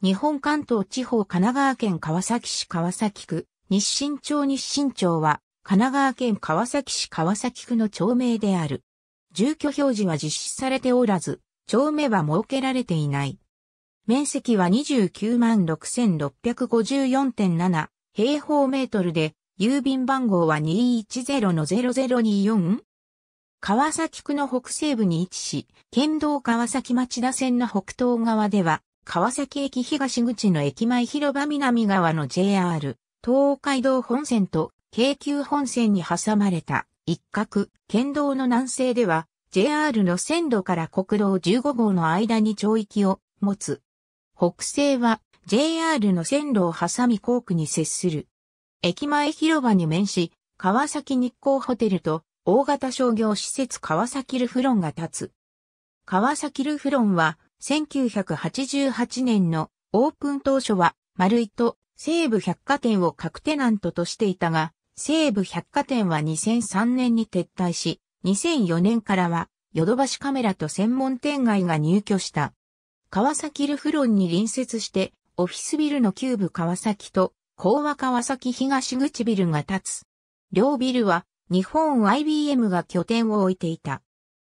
日本関東地方神奈川県川崎市川崎区、日清町日清町は、神奈川県川崎市川崎区の町名である。住居表示は実施されておらず、町名は設けられていない。面積は296,654.7平方メートルで、郵便番号は 210-0024? 川崎区の北西部に位置し、県道川崎町田線の北東側では、川崎駅東口の駅前広場南側の JR、東海道本線と京急本線に挟まれた一角、県道の南西では JR の線路から国道15号の間に町域を持つ。北西は JR の線路を挟み航区に接する。駅前広場に面し、川崎日光ホテルと大型商業施設川崎ルフロンが立つ。川崎ルフロンは1988年のオープン当初は、丸井と西武百貨店を各テナントとしていたが、西武百貨店は2003年に撤退し、2004年からは、ヨドバシカメラと専門店街が入居した。川崎ルフロンに隣接して、オフィスビルの旧部川崎と、高和川崎東口ビルが建つ。両ビルは、日本 IBM が拠点を置いていた。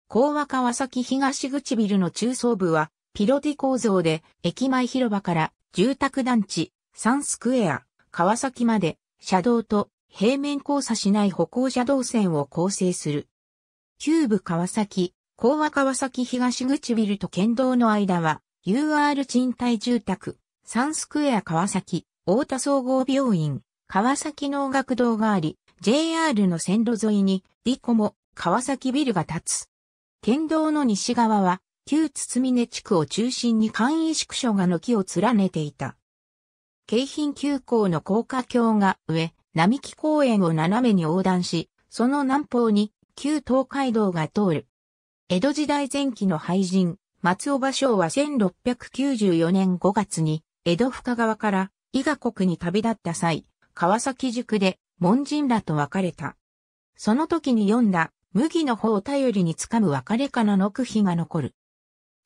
高和川崎東口ビルの中層部は、ピロティ構造で、駅前広場から住宅団地、サンスクエア、川崎まで、車道と平面交差しない歩行者動線を構成する。キューブ川崎、高和川崎東口ビルと県道の間は、UR 賃貸住宅、サンスクエア川崎、大田総合病院、川崎農学堂があり、JR の線路沿いに、ディコモ、川崎ビルが建つ。県道の西側は、旧包根地区を中心に簡易宿所が軒を連ねていた。京浜急行の高架橋が上、並木公園を斜めに横断し、その南方に旧東海道が通る。江戸時代前期の廃人、松尾芭蕉は1694年5月に、江戸深川から伊賀国に旅立った際、川崎塾で門人らと別れた。その時に読んだ、麦の方を頼りにつかむ別れかなの句碑が残る。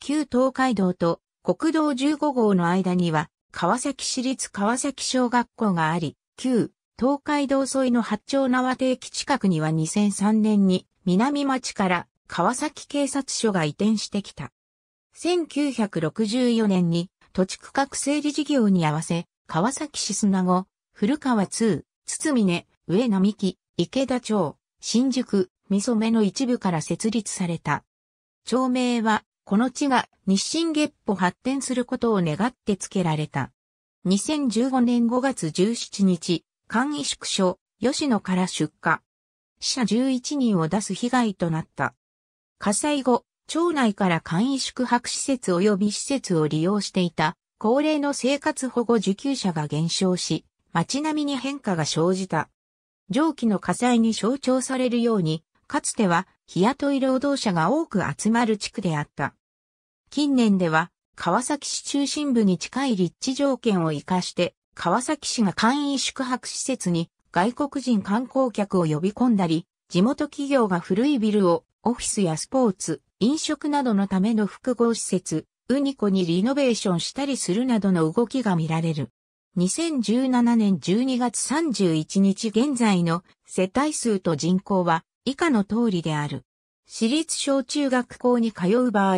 旧東海道と国道15号の間には、川崎市立川崎小学校があり、旧東海道沿いの八丁縄定期近くには2003年に南町から川崎警察署が移転してきた。1964年に土地区画整理事業に合わせ、川崎市砂子、古川通、筒峰、上並木、池田町、新宿、三染の一部から設立された。町名はこの地が日進月歩発展することを願って付けられた。2015年5月17日、簡易宿所、吉野から出火。死者11人を出す被害となった。火災後、町内から簡易宿泊施設及び施設を利用していた高齢の生活保護受給者が減少し、街並みに変化が生じた。上記の火災に象徴されるように、かつては日雇い労働者が多く集まる地区であった。近年では、川崎市中心部に近い立地条件を活かして、川崎市が簡易宿泊施設に外国人観光客を呼び込んだり、地元企業が古いビルをオフィスやスポーツ、飲食などのための複合施設、ウニコにリノベーションしたりするなどの動きが見られる。2017年12月31日現在の世帯数と人口は以下の通りである。私立小中学校に通う場合、